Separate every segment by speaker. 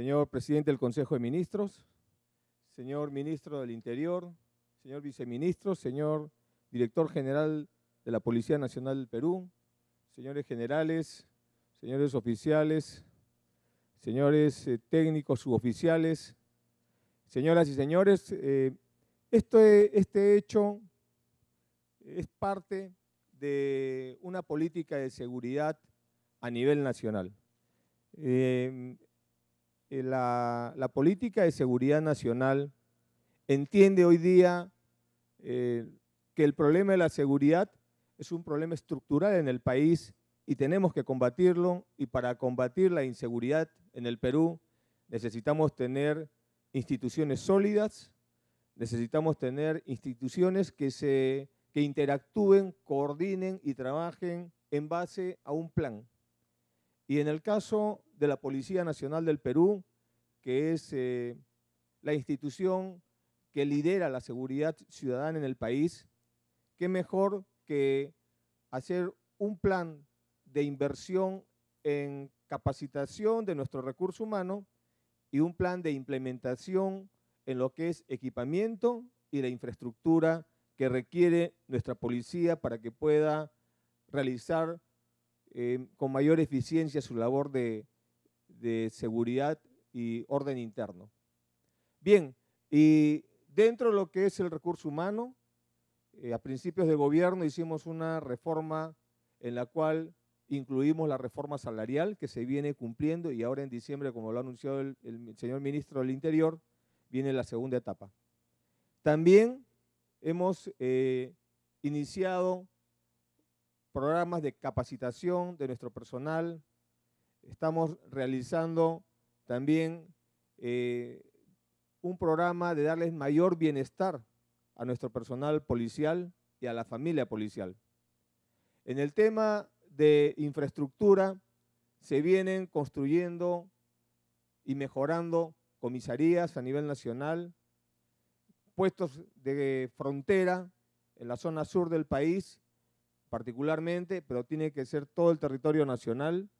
Speaker 1: señor presidente del Consejo de Ministros, señor ministro del Interior, señor viceministro, señor director general de la Policía Nacional del Perú, señores generales, señores oficiales, señores eh, técnicos suboficiales, señoras y señores, eh, e, este hecho es parte de una política de seguridad a nivel nacional. Eh, eh, la, política de seguridad nacional entiende hoy día eh, que el problema de la seguridad es un problema estructural en el país y tenemos que combatirlo y para combatir la inseguridad en el Perú necesitamos tener instituciones sólidas, necesitamos tener instituciones que interactúen, coordinen y trabajen en base a un plan. Y en el caso de la Policía Nacional del Perú, que es eh, la institución que lidera la seguridad ciudadana en el país, qué mejor que hacer un plan de inversión en capacitación de nuestro recurso humano y un plan de implementación en lo que es equipamiento y la infraestructura que requiere nuestra policía para que pueda realizar eh, con mayor eficiencia su labor de, seguridad y orden interno. Bien, y dentro de lo que es el recurso humano, eh, a principios de gobierno hicimos una reforma en la cual incluimos la reforma salarial que se viene cumpliendo y ahora en diciembre, como lo ha anunciado el, señor ministro del Interior, viene la segunda etapa. También hemos eh, iniciado programas de capacitación de nuestro personal. Estamos realizando también eh, un programa de darles mayor bienestar a nuestro personal policial y a la familia policial. En el tema de infraestructura, se vienen construyendo y mejorando comisarías a nivel nacional, puestos de frontera en la zona sur del país particularmente, pero tiene que ser todo el territorio nacional.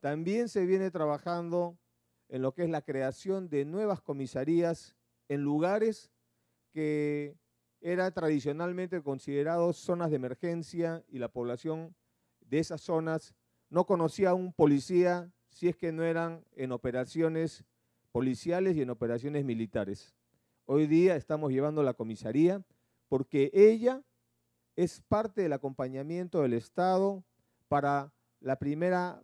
Speaker 1: También se viene trabajando en lo que es la creación de nuevas comisarías en lugares que era tradicionalmente considerados zonas de emergencia y la población de esas zonas no conocía a un policía si es que no eran en operaciones policiales y en operaciones militares. Hoy día estamos llevando la comisaría porque ella es parte del acompañamiento del Estado para la primera,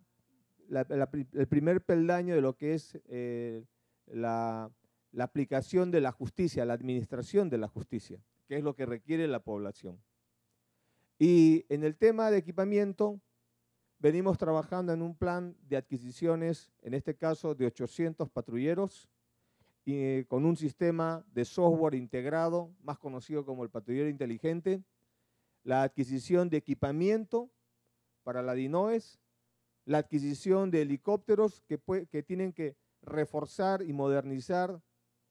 Speaker 1: el primer peldaño de lo que es eh, la, aplicación de la justicia, la administración de la justicia, que es lo que requiere la población. Y en el tema de equipamiento, venimos trabajando en un plan de adquisiciones, en este caso de 800 patrulleros, y, eh, con un sistema de software integrado, más conocido como el patrullero inteligente, la adquisición de equipamiento para la DINOES, la adquisición de helicópteros que, tienen que reforzar y modernizar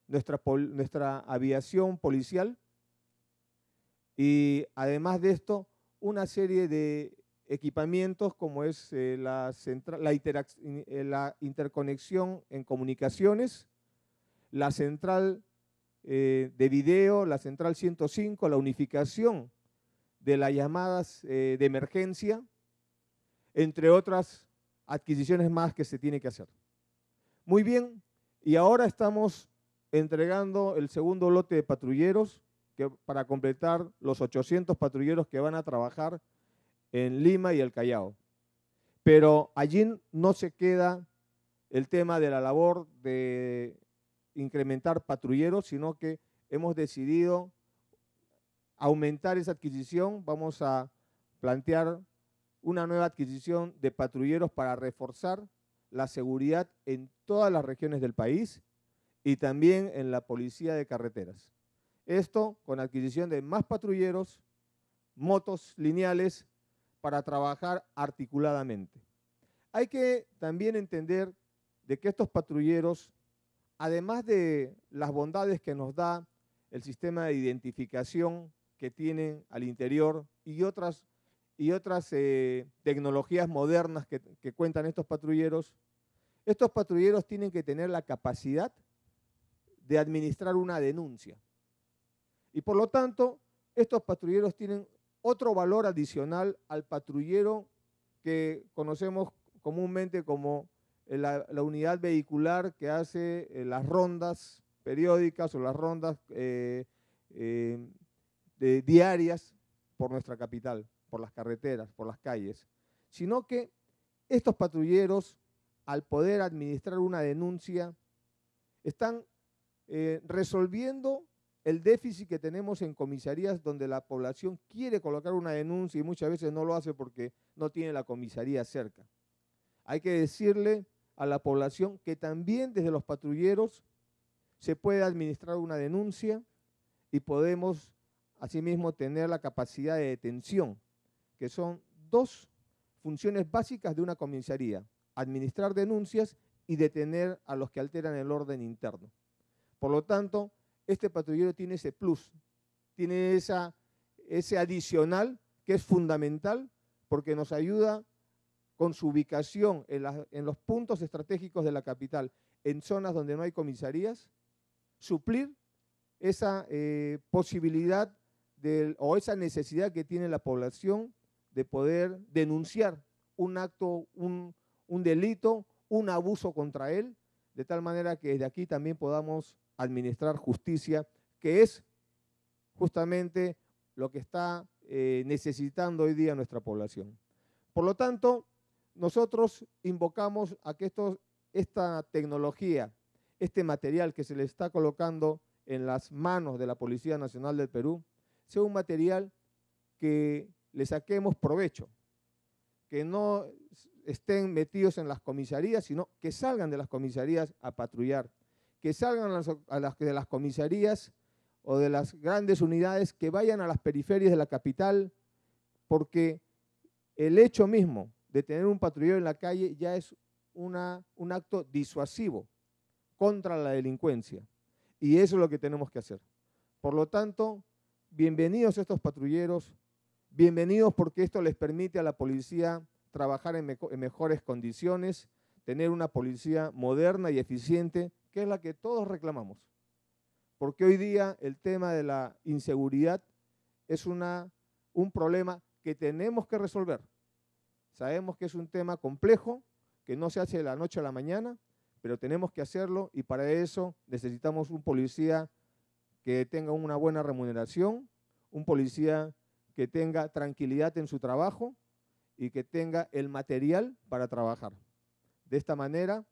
Speaker 1: nuestra, nuestra aviación policial y además de esto una serie de equipamientos como es eh, eh, la, interconexión en comunicaciones, la central eh, de video, la central 105, la unificación de las llamadas eh, de emergencia, entre otras adquisiciones más que se tiene que hacer. Muy bien, y ahora estamos entregando el segundo lote de patrulleros para completar los 800 patrulleros que van a trabajar en Lima y el Callao. Pero allí no se queda el tema de la labor de incrementar patrulleros, sino que hemos decidido aumentar esa adquisición, vamos a plantear una nueva adquisición de patrulleros para reforzar la seguridad en todas las regiones del país y también en la policía de carreteras. Esto con adquisición de más patrulleros, motos lineales para trabajar articuladamente. Hay que también entender de que estos patrulleros, además de las bondades que nos da el sistema de identificación que tienen al interior y otras, y otras eh, tecnologías modernas que, cuentan estos patrulleros, estos patrulleros tienen que tener la capacidad de administrar una denuncia. Y por lo tanto, estos patrulleros tienen otro valor adicional al patrullero que conocemos comúnmente como eh, la, unidad vehicular que hace eh, las rondas periódicas o las rondas diarias por nuestra capital, por las carreteras, por las calles, sino que estos patrulleros, al poder administrar una denuncia, están eh, resolviendo el déficit que tenemos en comisarías donde la población quiere colocar una denuncia y muchas veces no lo hace porque no tiene la comisaría cerca. Hay que decirle a la población que también desde los patrulleros se puede administrar una denuncia y podemos Asimismo, tener la capacidad de detención, que son dos funciones básicas de una comisaría, administrar denuncias y detener a los que alteran el orden interno. Por lo tanto, este patrullero tiene ese plus, tiene esa, ese adicional que es fundamental porque nos ayuda con su ubicación en, los puntos estratégicos de la capital, en zonas donde no hay comisarías, suplir esa eh, posibilidad o esa necesidad que tiene la población de poder denunciar un acto, un, delito, un abuso contra él, de tal manera que desde aquí también podamos administrar justicia, que es justamente lo que está eh, necesitando hoy día nuestra población. Por lo tanto, nosotros invocamos a que esta tecnología, este material que se le está colocando en las manos de la Policía Nacional del Perú, sea un material que le saquemos provecho, que no estén metidos en las comisarías, sino que salgan de las comisarías a patrullar, que salgan de las comisarías o de las grandes unidades, que vayan a las periferias de la capital, porque el hecho mismo de tener un patrullero en la calle ya es una, un acto disuasivo contra la delincuencia. Y eso es lo que tenemos que hacer. Por lo tanto, bienvenidos estos patrulleros, bienvenidos porque esto les permite a la policía trabajar en, mejores condiciones, tener una policía moderna y eficiente, que es la que todos reclamamos. Porque hoy día el tema de la inseguridad es una, un problema que tenemos que resolver. Sabemos que es un tema complejo, que no se hace de la noche a la mañana, pero tenemos que hacerlo y para eso necesitamos un policía que tenga una buena remuneración, un policía que tenga tranquilidad en su trabajo y que tenga el material para trabajar. De esta manera,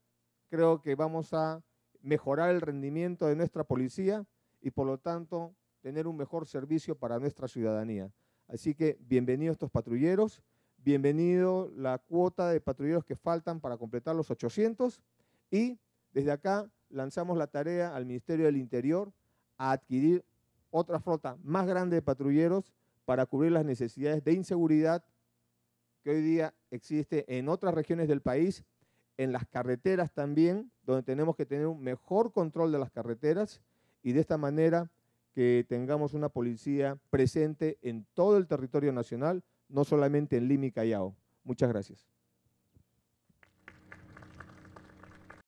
Speaker 1: creo que vamos a mejorar el rendimiento de nuestra policía y por lo tanto tener un mejor servicio para nuestra ciudadanía. Así que bienvenidos estos patrulleros, bienvenido la cuota de patrulleros que faltan para completar los 800 y desde acá lanzamos la tarea al Ministerio del Interior a adquirir otra flota más grande de patrulleros para cubrir las necesidades de inseguridad que hoy día existe en otras regiones del país, en las carreteras también, donde tenemos que tener un mejor control de las carreteras y de esta manera que tengamos una policía presente en todo el territorio nacional, no solamente en Lima y Callao. Muchas gracias.